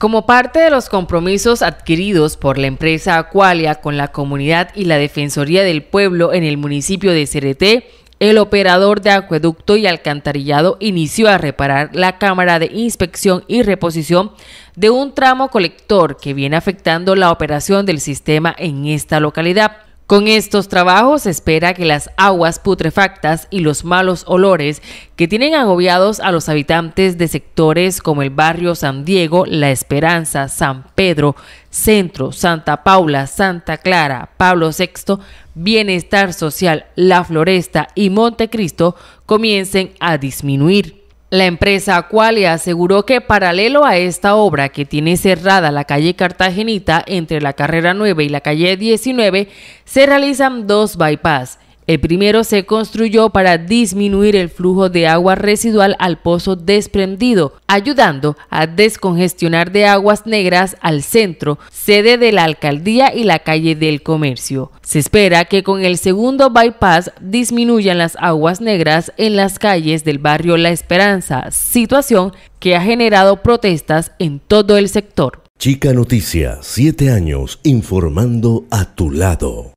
Como parte de los compromisos adquiridos por la empresa Acualia con la comunidad y la Defensoría del Pueblo en el municipio de Cereté, el operador de acueducto y alcantarillado inició a reparar la cámara de inspección y reposición de un tramo colector que viene afectando la operación del sistema en esta localidad. Con estos trabajos se espera que las aguas putrefactas y los malos olores que tienen agobiados a los habitantes de sectores como el barrio San Diego, La Esperanza, San Pedro, Centro, Santa Paula, Santa Clara, Pablo VI, Bienestar Social, La Floresta y Montecristo comiencen a disminuir. La empresa Acualia aseguró que paralelo a esta obra que tiene cerrada la calle Cartagenita entre la carrera 9 y la calle 19, se realizan dos bypass el primero se construyó para disminuir el flujo de agua residual al pozo desprendido, ayudando a descongestionar de aguas negras al centro, sede de la alcaldía y la calle del comercio. Se espera que con el segundo bypass disminuyan las aguas negras en las calles del barrio La Esperanza, situación que ha generado protestas en todo el sector. Chica Noticias, siete años informando a tu lado.